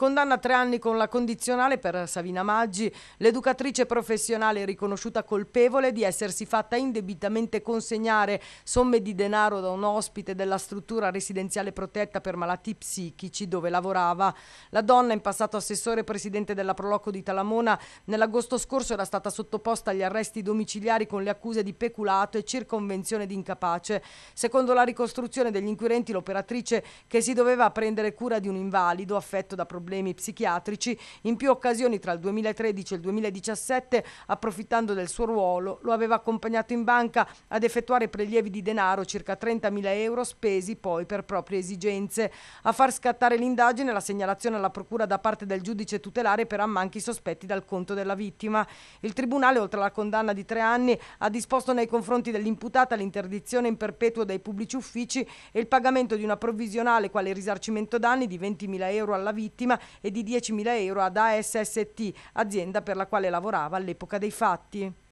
Condanna a tre anni con la condizionale per Savina Maggi, l'educatrice professionale riconosciuta colpevole di essersi fatta indebitamente consegnare somme di denaro da un ospite della struttura residenziale protetta per malati psichici dove lavorava. La donna, in passato assessore presidente della Proloco di Talamona, nell'agosto scorso era stata sottoposta agli arresti domiciliari con le accuse di peculato e circonvenzione di incapace. Secondo la ricostruzione degli inquirenti, l'operatrice che si doveva prendere cura di un invalido affetto da problemi problemi psichiatrici. In più occasioni tra il 2013 e il 2017, approfittando del suo ruolo, lo aveva accompagnato in banca ad effettuare prelievi di denaro, circa 30.000 euro, spesi poi per proprie esigenze. A far scattare l'indagine la segnalazione alla procura da parte del giudice tutelare per ammanchi sospetti dal conto della vittima. Il tribunale, oltre alla condanna di tre anni, ha disposto nei confronti dell'imputata l'interdizione in perpetuo dai pubblici uffici e il pagamento di una provvisionale quale risarcimento danni di 20.000 euro alla vittima multa e di 10.000 euro ad ASST, azienda per la quale lavorava all'epoca dei fatti.